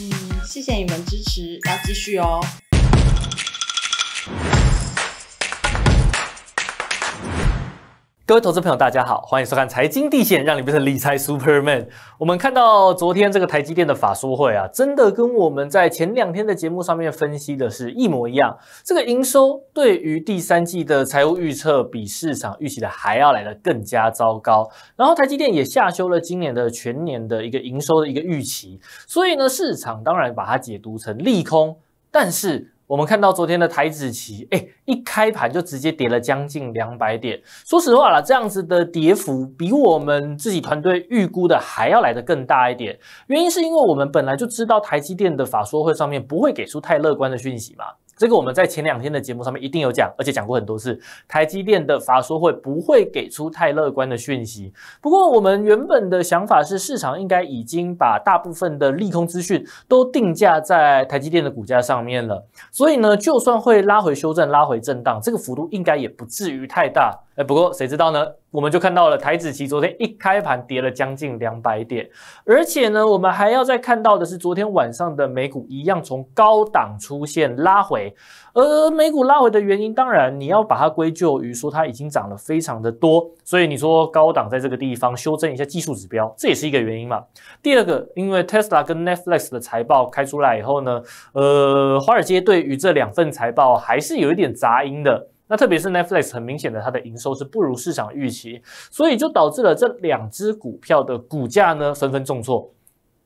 嗯，谢谢你们支持，要继续哦。各位投资朋友，大家好，欢迎收看财经地线，让你变成理财 Superman。我们看到昨天这个台积电的法说会啊，真的跟我们在前两天的节目上面分析的是一模一样。这个营收对于第三季的财务预测，比市场预期的还要来的更加糟糕。然后台积电也下修了今年的全年的一个营收的一个预期，所以呢，市场当然把它解读成利空，但是。我们看到昨天的台子期，哎，一开盘就直接跌了将近两百点。说实话啦，这样子的跌幅比我们自己团队预估的还要来得更大一点。原因是因为我们本来就知道台积电的法说会上面不会给出太乐观的讯息嘛。这个我们在前两天的节目上面一定有讲，而且讲过很多次，台积电的法说会不会给出太乐观的讯息。不过我们原本的想法是，市场应该已经把大部分的利空资讯都定价在台积电的股价上面了，所以呢，就算会拉回修正、拉回震荡，这个幅度应该也不至于太大。哎，不过谁知道呢？我们就看到了台子期昨天一开盘跌了将近两百点，而且呢，我们还要再看到的是，昨天晚上的美股一样从高档出现拉回，而美股拉回的原因，当然你要把它归咎于说它已经涨了非常的多，所以你说高档在这个地方修正一下技术指标，这也是一个原因嘛。第二个，因为 Tesla 跟 Netflix 的财报开出来以后呢，呃，华尔街对于这两份财报还是有一点杂音的。那特别是 Netflix，很明显的它的营收是不如市场预期，所以就导致了这两只股票的股价呢纷纷重挫。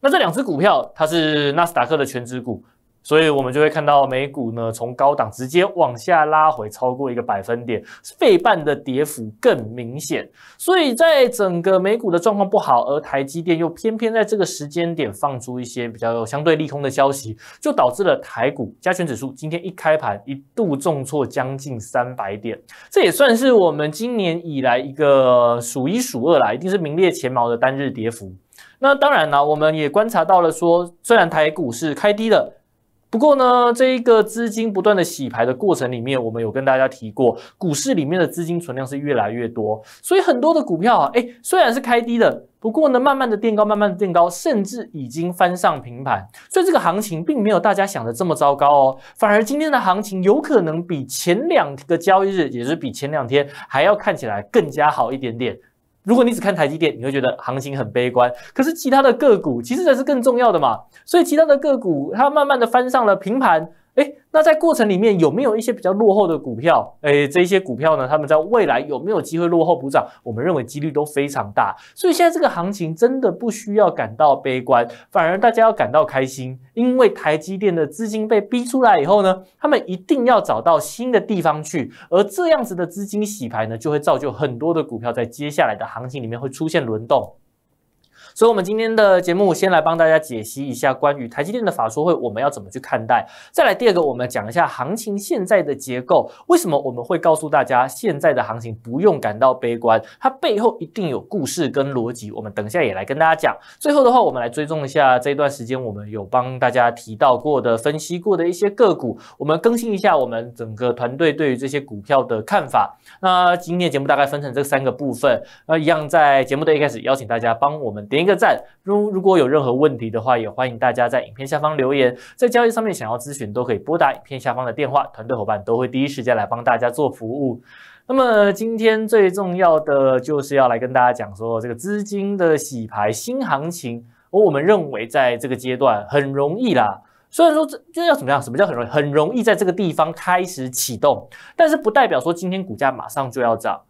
那这两只股票，它是纳斯达克的全指股。所以，我们就会看到美股呢，从高档直接往下拉回超过一个百分点，费半的跌幅更明显。所以在整个美股的状况不好，而台积电又偏偏在这个时间点放出一些比较相对利空的消息，就导致了台股加权指数今天一开盘一度重挫将近三百点，这也算是我们今年以来一个数一数二啦，一定是名列前茅的单日跌幅。那当然啦，我们也观察到了，说虽然台股是开低了。不过呢，这一个资金不断的洗牌的过程里面，我们有跟大家提过，股市里面的资金存量是越来越多，所以很多的股票啊，哎，虽然是开低的，不过呢，慢慢的垫高，慢慢的垫高，甚至已经翻上平盘，所以这个行情并没有大家想的这么糟糕哦，反而今天的行情有可能比前两个交易日，也是比前两天还要看起来更加好一点点。如果你只看台积电，你会觉得行情很悲观。可是其他的个股其实才是更重要的嘛。所以其他的个股它慢慢的翻上了平盘。哎，那在过程里面有没有一些比较落后的股票？哎，这些股票呢，他们在未来有没有机会落后补涨？我们认为几率都非常大。所以现在这个行情真的不需要感到悲观，反而大家要感到开心，因为台积电的资金被逼出来以后呢，他们一定要找到新的地方去，而这样子的资金洗牌呢，就会造就很多的股票在接下来的行情里面会出现轮动。所以，我们今天的节目先来帮大家解析一下关于台积电的法说会，我们要怎么去看待？再来第二个，我们讲一下行情现在的结构，为什么我们会告诉大家现在的行情不用感到悲观？它背后一定有故事跟逻辑，我们等一下也来跟大家讲。最后的话，我们来追踪一下这段时间我们有帮大家提到过的、分析过的一些个股，我们更新一下我们整个团队对于这些股票的看法。那今天节目大概分成这三个部分。那一样在节目的一开始，邀请大家帮我们点。一个赞。如如果有任何问题的话，也欢迎大家在影片下方留言。在交易上面想要咨询，都可以拨打影片下方的电话，团队伙伴都会第一时间来帮大家做服务。那么今天最重要的就是要来跟大家讲说，这个资金的洗牌新行情，我们认为在这个阶段很容易啦。虽然说这就要怎么样？什么叫很容易？很容易在这个地方开始启动，但是不代表说今天股价马上就要涨。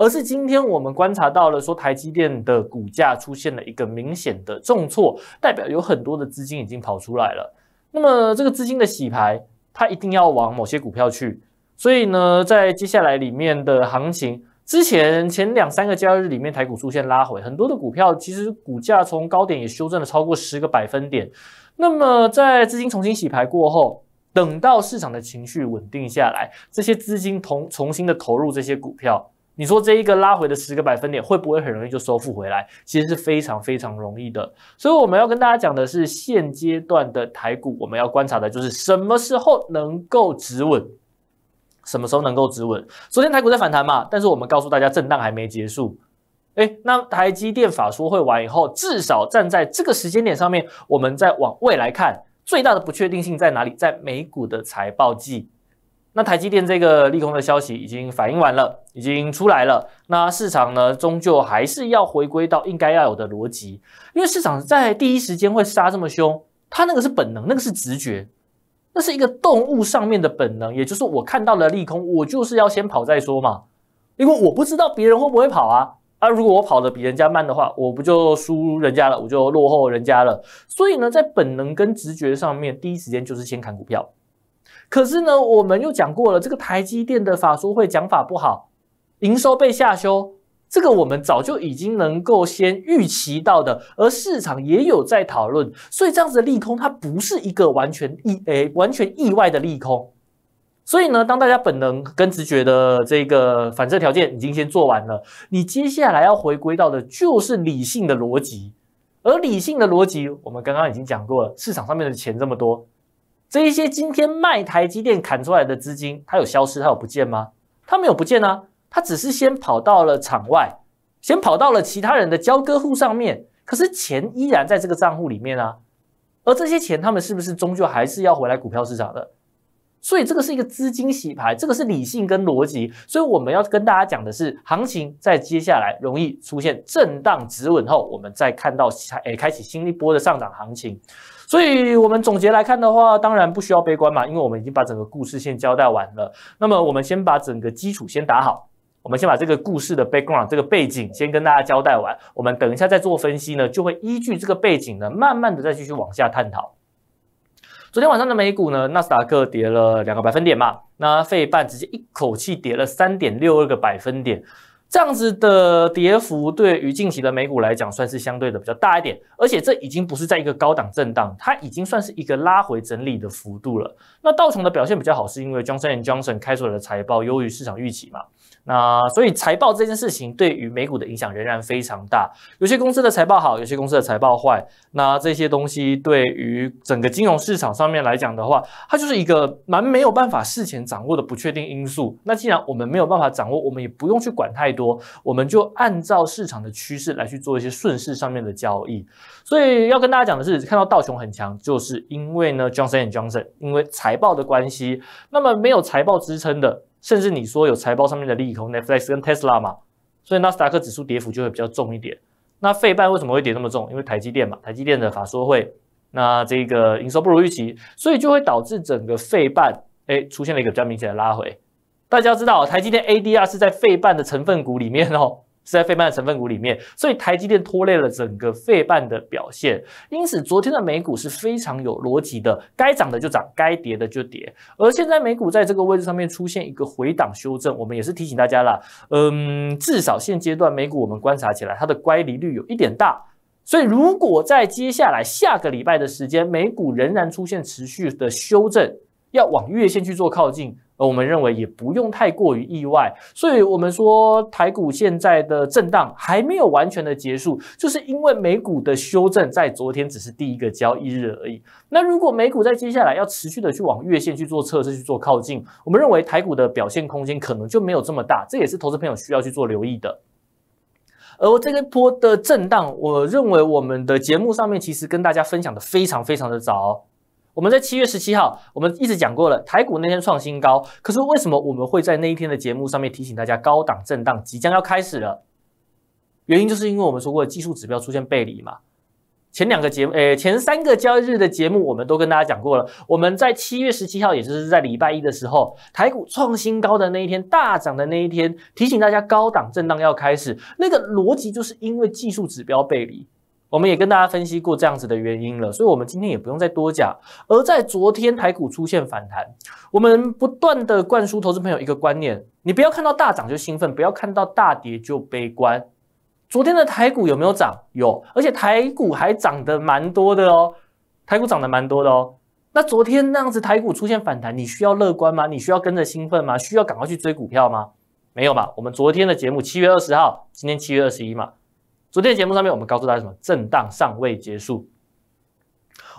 而是今天我们观察到了，说台积电的股价出现了一个明显的重挫，代表有很多的资金已经跑出来了。那么这个资金的洗牌，它一定要往某些股票去。所以呢，在接下来里面的行情之前，前两三个交易日里面，台股出现拉回，很多的股票其实股价从高点也修正了超过十个百分点。那么在资金重新洗牌过后，等到市场的情绪稳定下来，这些资金同重新的投入这些股票。你说这一个拉回的十个百分点会不会很容易就收复回来？其实是非常非常容易的。所以我们要跟大家讲的是，现阶段的台股，我们要观察的就是什么时候能够止稳，什么时候能够止稳。昨天台股在反弹嘛，但是我们告诉大家，震荡还没结束。哎，那台积电法说会完以后，至少站在这个时间点上面，我们再往未来看，最大的不确定性在哪里？在美股的财报季。那台积电这个利空的消息已经反映完了，已经出来了。那市场呢，终究还是要回归到应该要有的逻辑。因为市场在第一时间会杀这么凶，它那个是本能，那个是直觉，那是一个动物上面的本能。也就是我看到了利空，我就是要先跑再说嘛。因为我不知道别人会不会跑啊。啊，如果我跑的比人家慢的话，我不就输人家了，我就落后人家了。所以呢，在本能跟直觉上面，第一时间就是先砍股票。可是呢，我们又讲过了，这个台积电的法说会讲法不好，营收被下修，这个我们早就已经能够先预期到的，而市场也有在讨论，所以这样子的利空它不是一个完全意诶完全意外的利空，所以呢，当大家本能跟直觉的这个反射条件已经先做完了，你接下来要回归到的就是理性的逻辑，而理性的逻辑，我们刚刚已经讲过了，市场上面的钱这么多。这一些今天卖台积电砍出来的资金，它有消失，它有不见吗？它没有不见啊，它只是先跑到了场外，先跑到了其他人的交割户上面，可是钱依然在这个账户里面啊。而这些钱，他们是不是终究还是要回来股票市场的？所以这个是一个资金洗牌，这个是理性跟逻辑。所以我们要跟大家讲的是，行情在接下来容易出现震荡止稳后，我们再看到开诶开启新一波的上涨行情。所以我们总结来看的话，当然不需要悲观嘛，因为我们已经把整个故事线交代完了。那么我们先把整个基础先打好，我们先把这个故事的 background 这个背景先跟大家交代完，我们等一下再做分析呢，就会依据这个背景呢，慢慢的再继续往下探讨。昨天晚上的美股呢，纳斯达克跌了两个百分点嘛，那费半直接一口气跌了三点六二个百分点，这样子的跌幅对于近期的美股来讲算是相对的比较大一点，而且这已经不是在一个高档震荡，它已经算是一个拉回整理的幅度了。那道琼的表现比较好，是因为 Johnson Johnson 开出来的财报优于市场预期嘛。那所以财报这件事情对于美股的影响仍然非常大。有些公司的财报好，有些公司的财报坏。那这些东西对于整个金融市场上面来讲的话，它就是一个蛮没有办法事前掌握的不确定因素。那既然我们没有办法掌握，我们也不用去管太多，我们就按照市场的趋势来去做一些顺势上面的交易。所以要跟大家讲的是，看到道琼很强，就是因为呢 Johnson Johnson 因为财报的关系。那么没有财报支撑的。甚至你说有财报上面的利空，Netflix 跟 Tesla 嘛，所以纳斯达克指数跌幅就会比较重一点。那费半为什么会跌那么重？因为台积电嘛，台积电的法说会，那这个营收不如预期，所以就会导致整个费半哎出现了一个比较明显的拉回。大家知道台积电 ADR 是在费半的成分股里面哦。在费半的成分股里面，所以台积电拖累了整个费半的表现。因此，昨天的美股是非常有逻辑的，该涨的就涨，该跌的就跌。而现在美股在这个位置上面出现一个回档修正，我们也是提醒大家啦，嗯，至少现阶段美股我们观察起来，它的乖离率有一点大。所以，如果在接下来下个礼拜的时间，美股仍然出现持续的修正，要往月线去做靠近。我们认为也不用太过于意外，所以，我们说台股现在的震荡还没有完全的结束，就是因为美股的修正在昨天只是第一个交易日而已。那如果美股在接下来要持续的去往月线去做测试、去做靠近，我们认为台股的表现空间可能就没有这么大，这也是投资朋友需要去做留意的。而这个波的震荡，我认为我们的节目上面其实跟大家分享的非常非常的早。我们在七月十七号，我们一直讲过了，台股那天创新高，可是为什么我们会在那一天的节目上面提醒大家高档震荡即将要开始了？原因就是因为我们说过技术指标出现背离嘛。前两个节，目，诶，前三个交易日的节目，我们都跟大家讲过了。我们在七月十七号，也就是在礼拜一的时候，台股创新高的那一天大涨的那一天，提醒大家高档震荡要开始，那个逻辑就是因为技术指标背离。我们也跟大家分析过这样子的原因了，所以我们今天也不用再多讲。而在昨天台股出现反弹，我们不断的灌输投资朋友一个观念：，你不要看到大涨就兴奋，不要看到大跌就悲观。昨天的台股有没有涨？有，而且台股还涨得蛮多的哦。台股涨得蛮多的哦。那昨天那样子台股出现反弹，你需要乐观吗？你需要跟着兴奋吗？需要赶快去追股票吗？没有嘛。我们昨天的节目七月二十号，今天七月二十一嘛。昨天节目上面，我们告诉大家什么？震荡尚未结束。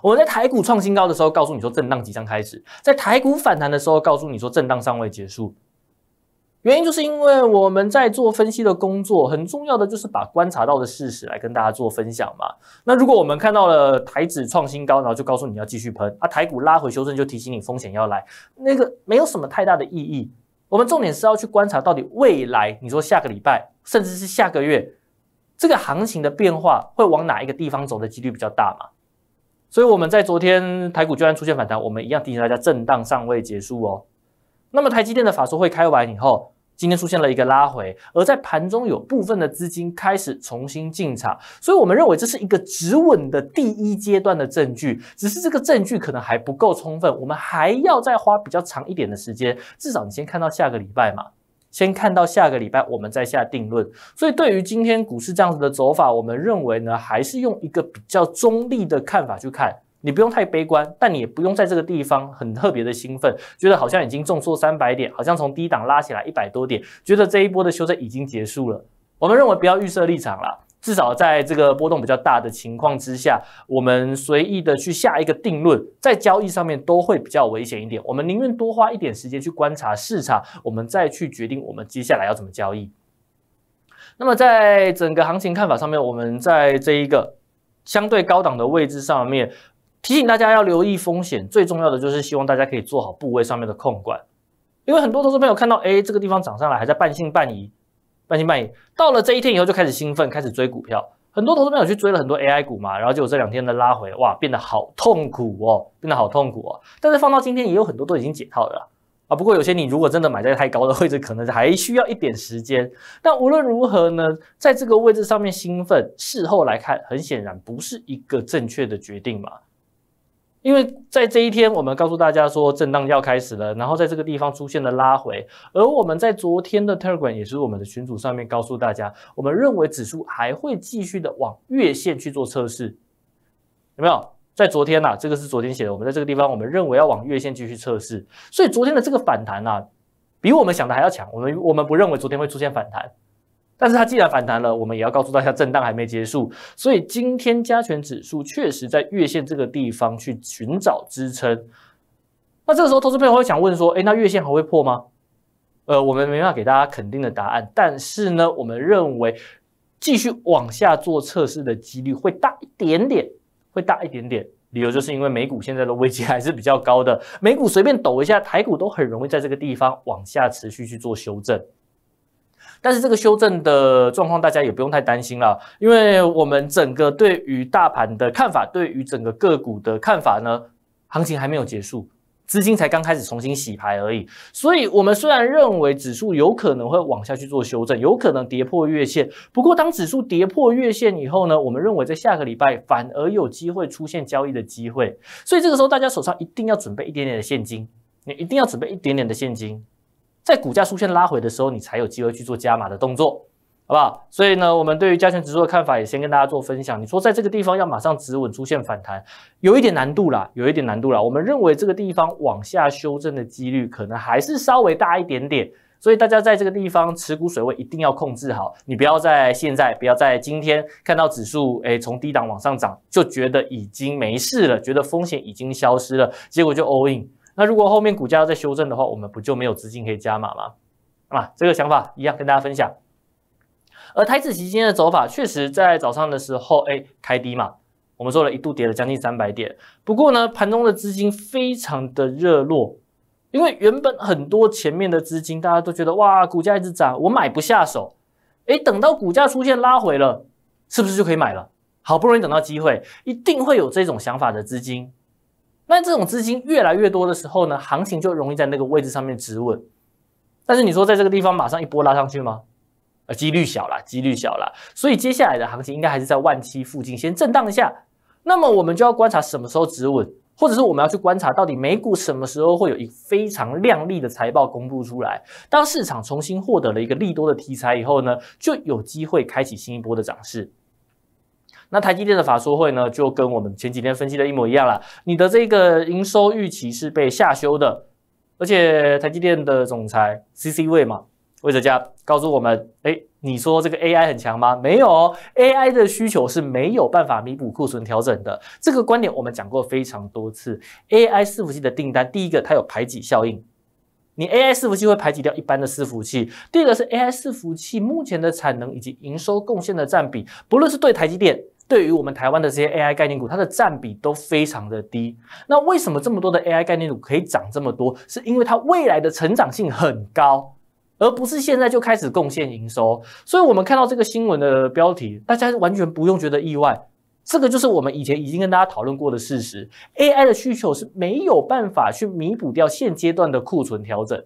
我们在台股创新高的时候，告诉你说震荡即将开始；在台股反弹的时候，告诉你说震荡尚未结束。原因就是因为我们在做分析的工作，很重要的就是把观察到的事实来跟大家做分享嘛。那如果我们看到了台指创新高，然后就告诉你要继续喷啊，台股拉回修正就提醒你风险要来，那个没有什么太大的意义。我们重点是要去观察到底未来，你说下个礼拜，甚至是下个月。这个行情的变化会往哪一个地方走的几率比较大嘛？所以我们在昨天台股居然出现反弹，我们一样提醒大家，震荡尚未结束哦。那么台积电的法说会开完以后，今天出现了一个拉回，而在盘中有部分的资金开始重新进场，所以我们认为这是一个止稳的第一阶段的证据，只是这个证据可能还不够充分，我们还要再花比较长一点的时间，至少你先看到下个礼拜嘛。先看到下个礼拜，我们再下定论。所以对于今天股市这样子的走法，我们认为呢，还是用一个比较中立的看法去看。你不用太悲观，但你也不用在这个地方很特别的兴奋，觉得好像已经重挫三百点，好像从低档拉起来一百多点，觉得这一波的修正已经结束了。我们认为不要预设立场了。至少在这个波动比较大的情况之下，我们随意的去下一个定论，在交易上面都会比较危险一点。我们宁愿多花一点时间去观察市场，我们再去决定我们接下来要怎么交易。那么在整个行情看法上面，我们在这一个相对高档的位置上面，提醒大家要留意风险。最重要的就是希望大家可以做好部位上面的控管，因为很多投资朋友看到，哎，这个地方涨上来，还在半信半疑。半信半疑，到了这一天以后就开始兴奋，开始追股票。很多投资朋友去追了很多 AI 股嘛，然后就果这两天的拉回，哇，变得好痛苦哦，变得好痛苦哦。但是放到今天，也有很多都已经解套了啊。不过有些你如果真的买在太高的位置，可能还需要一点时间。但无论如何呢，在这个位置上面兴奋，事后来看，很显然不是一个正确的决定嘛。因为在这一天，我们告诉大家说震荡要开始了，然后在这个地方出现了拉回，而我们在昨天的 Telegram 也是我们的群组上面告诉大家，我们认为指数还会继续的往月线去做测试，有没有？在昨天呐，这个是昨天写的，我们在这个地方，我们认为要往月线继续测试，所以昨天的这个反弹啊，比我们想的还要强，我们我们不认为昨天会出现反弹。但是它既然反弹了，我们也要告诉大家，震荡还没结束。所以今天加权指数确实在月线这个地方去寻找支撑。那这个时候，投资朋友会想问说：，哎，那月线还会破吗？呃，我们没办法给大家肯定的答案。但是呢，我们认为继续往下做测试的几率会大一点点，会大一点点。理由就是因为美股现在的危机还是比较高的，美股随便抖一下，台股都很容易在这个地方往下持续去做修正。但是这个修正的状况，大家也不用太担心了，因为我们整个对于大盘的看法，对于整个个股的看法呢，行情还没有结束，资金才刚开始重新洗牌而已。所以，我们虽然认为指数有可能会往下去做修正，有可能跌破月线，不过当指数跌破月线以后呢，我们认为在下个礼拜反而有机会出现交易的机会。所以，这个时候大家手上一定要准备一点点的现金，你一定要准备一点点的现金。在股价出现拉回的时候，你才有机会去做加码的动作，好不好？所以呢，我们对于加权指数的看法也先跟大家做分享。你说在这个地方要马上止稳出现反弹，有一点难度啦，有一点难度啦。我们认为这个地方往下修正的几率可能还是稍微大一点点，所以大家在这个地方持股水位一定要控制好，你不要在现在，不要在今天看到指数哎从低档往上涨就觉得已经没事了，觉得风险已经消失了，结果就 all in。那如果后面股价要再修正的话，我们不就没有资金可以加码吗？啊，这个想法一样跟大家分享。而台资期间的走法，确实在早上的时候，哎，开低嘛，我们做了一度跌了将近三百点。不过呢，盘中的资金非常的热络，因为原本很多前面的资金，大家都觉得哇，股价一直涨，我买不下手。哎，等到股价出现拉回了，是不是就可以买了？好不容易等到机会，一定会有这种想法的资金。那这种资金越来越多的时候呢，行情就容易在那个位置上面止稳。但是你说在这个地方马上一波拉上去吗？啊，几率小了，几率小了。所以接下来的行情应该还是在万七附近先震荡一下。那么我们就要观察什么时候止稳，或者是我们要去观察到底美股什么时候会有一非常亮丽的财报公布出来。当市场重新获得了一个利多的题材以后呢，就有机会开启新一波的涨势。那台积电的法说会呢，就跟我们前几天分析的一模一样了。你的这个营收预期是被下修的，而且台积电的总裁 C C 魏嘛魏哲嘉告诉我们，哎，你说这个 A I 很强吗？没有哦，A I 的需求是没有办法弥补库存调整的。这个观点我们讲过非常多次。A I 伺服器的订单，第一个它有排挤效应，你 A I 伺服器会排挤掉一般的伺服器。第二个是 A I 伺服器目前的产能以及营收贡献的占比，不论是对台积电。对于我们台湾的这些 AI 概念股，它的占比都非常的低。那为什么这么多的 AI 概念股可以涨这么多？是因为它未来的成长性很高，而不是现在就开始贡献营收。所以，我们看到这个新闻的标题，大家完全不用觉得意外。这个就是我们以前已经跟大家讨论过的事实：AI 的需求是没有办法去弥补掉现阶段的库存调整。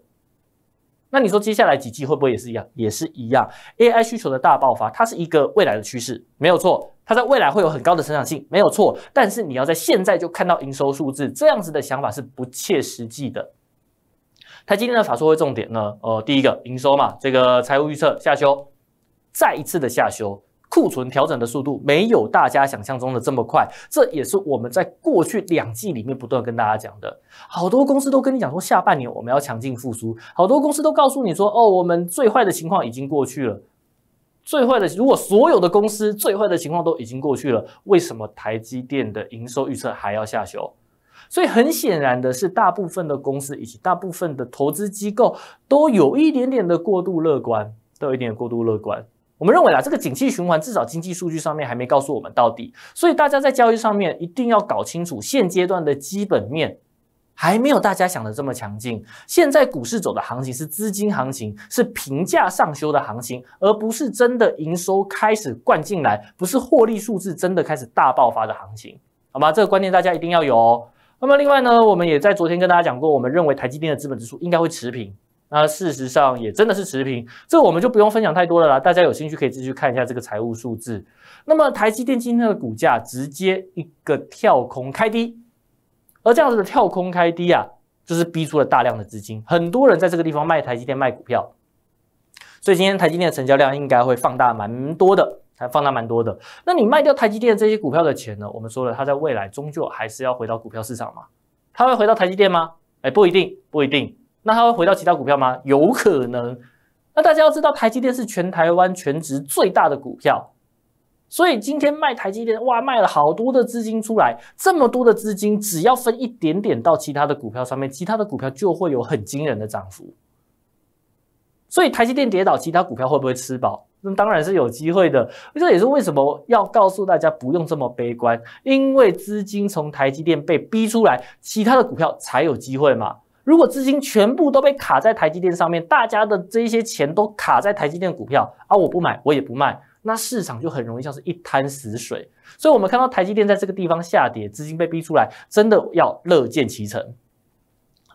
那你说接下来几季会不会也是一样？也是一样，AI 需求的大爆发，它是一个未来的趋势，没有错。它在未来会有很高的成长性，没有错。但是你要在现在就看到营收数字，这样子的想法是不切实际的。它今天的法说会重点呢？呃，第一个营收嘛，这个财务预测下修，再一次的下修。库存调整的速度没有大家想象中的这么快，这也是我们在过去两季里面不断跟大家讲的。好多公司都跟你讲说，下半年我们要强劲复苏；好多公司都告诉你说，哦，我们最坏的情况已经过去了。最坏的，如果所有的公司最坏的情况都已经过去了，为什么台积电的营收预测还要下修？所以很显然的是，大部分的公司以及大部分的投资机构都有一点点的过度乐观，都有一点过度乐观。我们认为啊，这个景气循环至少经济数据上面还没告诉我们到底，所以大家在交易上面一定要搞清楚，现阶段的基本面还没有大家想的这么强劲。现在股市走的行情是资金行情，是平价上修的行情，而不是真的营收开始灌进来，不是获利数字真的开始大爆发的行情，好吗？这个观念大家一定要有哦。那么另外呢，我们也在昨天跟大家讲过，我们认为台积电的资本指数应该会持平。那事实上也真的是持平，这我们就不用分享太多了啦。大家有兴趣可以继续看一下这个财务数字。那么台积电今天的股价直接一个跳空开低，而这样子的跳空开低啊，就是逼出了大量的资金，很多人在这个地方卖台积电卖股票，所以今天台积电的成交量应该会放大蛮多的，还放大蛮多的。那你卖掉台积电这些股票的钱呢？我们说了，它在未来终究还是要回到股票市场嘛？它会回到台积电吗？哎，不一定，不一定。那他会回到其他股票吗？有可能。那大家要知道，台积电是全台湾全值最大的股票，所以今天卖台积电，哇，卖了好多的资金出来，这么多的资金只要分一点点到其他的股票上面，其他的股票就会有很惊人的涨幅。所以台积电跌倒，其他股票会不会吃饱？那当然是有机会的。这也是为什么要告诉大家不用这么悲观，因为资金从台积电被逼出来，其他的股票才有机会嘛。如果资金全部都被卡在台积电上面，大家的这些钱都卡在台积电股票啊，我不买我也不卖，那市场就很容易像是一滩死水。所以，我们看到台积电在这个地方下跌，资金被逼出来，真的要乐见其成。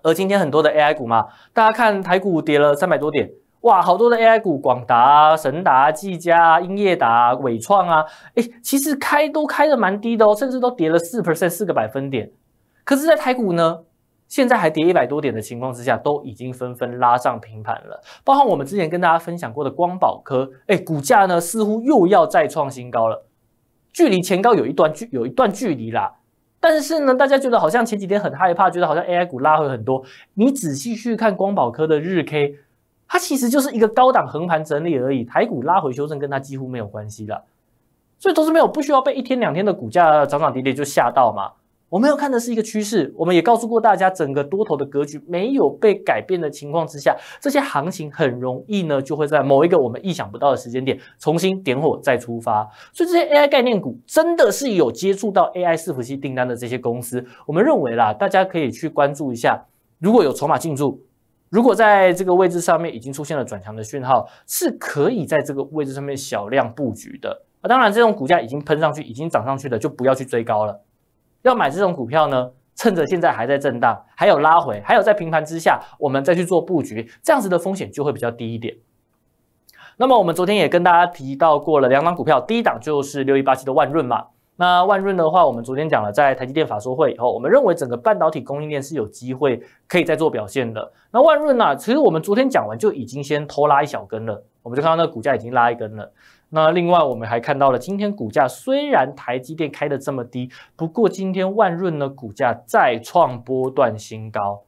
而今天很多的 AI 股嘛，大家看台股跌了三百多点，哇，好多的 AI 股，广达、神达、技嘉、英业达、伟创啊，哎，其实开都开的蛮低的哦，甚至都跌了四 percent 四个百分点，可是，在台股呢？现在还跌一百多点的情况之下，都已经纷纷拉上平盘了。包括我们之前跟大家分享过的光宝科，哎，股价呢似乎又要再创新高了，距离前高有一段距有一段距离啦。但是呢，大家觉得好像前几天很害怕，觉得好像 AI 股拉回很多。你仔细去看光宝科的日 K，它其实就是一个高档横盘整理而已。台股拉回修正跟它几乎没有关系了，所以投是没有不需要被一天两天的股价涨涨跌跌就吓到嘛。我们要看的是一个趋势，我们也告诉过大家，整个多头的格局没有被改变的情况之下，这些行情很容易呢就会在某一个我们意想不到的时间点重新点火再出发。所以这些 AI 概念股真的是有接触到 AI 伺服器订单的这些公司，我们认为啦，大家可以去关注一下。如果有筹码进驻，如果在这个位置上面已经出现了转强的讯号，是可以在这个位置上面小量布局的。啊，当然这种股价已经喷上去，已经涨上去的就不要去追高了。要买这种股票呢，趁着现在还在震荡，还有拉回，还有在平盘之下，我们再去做布局，这样子的风险就会比较低一点。那么我们昨天也跟大家提到过了，两档股票，第一档就是六一八七的万润嘛。那万润的话，我们昨天讲了，在台积电法说会以后，我们认为整个半导体供应链是有机会可以再做表现的。那万润呢，其实我们昨天讲完就已经先拖拉一小根了，我们就看到那个股价已经拉一根了。那另外，我们还看到了，今天股价虽然台积电开的这么低，不过今天万润呢股价再创波段新高，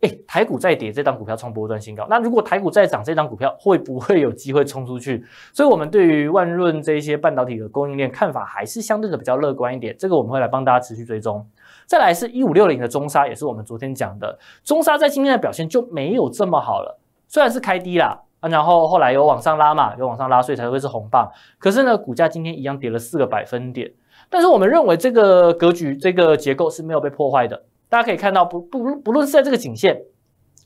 哎，台股再跌，这张股票创波段新高。那如果台股再涨，这张股票会不会有机会冲出去？所以我们对于万润这些半导体的供应链看法还是相对的比较乐观一点。这个我们会来帮大家持续追踪。再来是一五六零的中沙，也是我们昨天讲的中沙，在今天的表现就没有这么好了，虽然是开低啦。然后后来有往上拉嘛，有往上拉，所以才会是红棒。可是呢，股价今天一样跌了四个百分点。但是我们认为这个格局、这个结构是没有被破坏的。大家可以看到，不不不论是在这个颈线，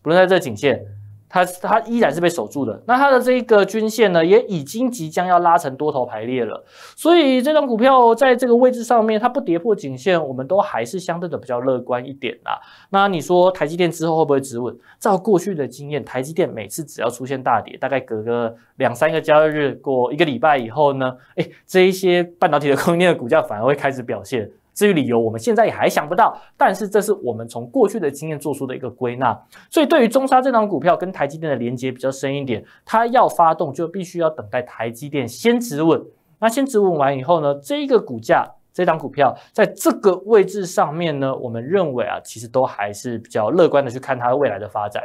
不论在这个颈线。它它依然是被守住的，那它的这个均线呢，也已经即将要拉成多头排列了，所以这张股票在这个位置上面，它不跌破颈线，我们都还是相对的比较乐观一点啦。那你说台积电之后会不会止稳？照过去的经验，台积电每次只要出现大跌，大概隔个两三个交易日，过一个礼拜以后呢，哎，这一些半导体的供应链的股价反而会开始表现。至于理由，我们现在也还想不到，但是这是我们从过去的经验做出的一个归纳。所以，对于中沙这档股票跟台积电的连接比较深一点，它要发动就必须要等待台积电先止稳。那先止稳完以后呢，这一个股价这档股票在这个位置上面呢，我们认为啊，其实都还是比较乐观的去看它未来的发展。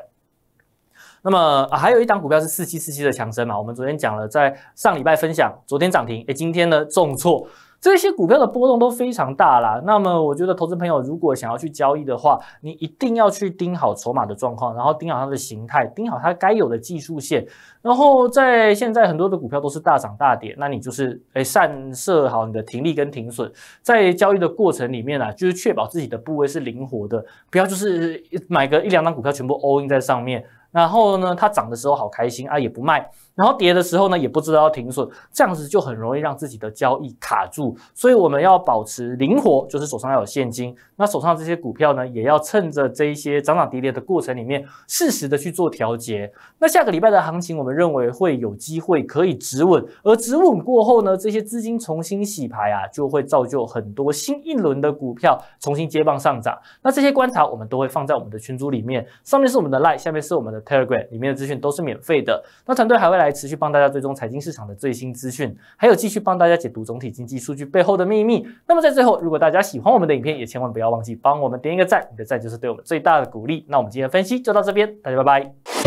那么，啊、还有一档股票是四七四七的强生嘛？我们昨天讲了，在上礼拜分享，昨天涨停，哎，今天呢重挫。这些股票的波动都非常大啦。那么我觉得投资朋友如果想要去交易的话，你一定要去盯好筹码的状况，然后盯好它的形态，盯好它该有的技术线。然后在现在很多的股票都是大涨大跌，那你就是哎善设好你的停利跟停损，在交易的过程里面啊，就是确保自己的部位是灵活的，不要就是买个一两张股票全部 all in 在上面，然后呢它涨的时候好开心啊也不卖。然后跌的时候呢，也不知道要停损，这样子就很容易让自己的交易卡住。所以我们要保持灵活，就是手上要有现金。那手上这些股票呢，也要趁着这一些涨涨跌跌的过程里面，适时的去做调节。那下个礼拜的行情，我们认为会有机会可以止稳，而止稳过后呢，这些资金重新洗牌啊，就会造就很多新一轮的股票重新接棒上涨。那这些观察我们都会放在我们的群组里面，上面是我们的 Line，下面是我们的 Telegram，里面的资讯都是免费的。那团队还会来。来持续帮大家追踪财经市场的最新资讯，还有继续帮大家解读总体经济数据背后的秘密。那么在最后，如果大家喜欢我们的影片，也千万不要忘记帮我们点一个赞，你的赞就是对我们最大的鼓励。那我们今天的分析就到这边，大家拜拜。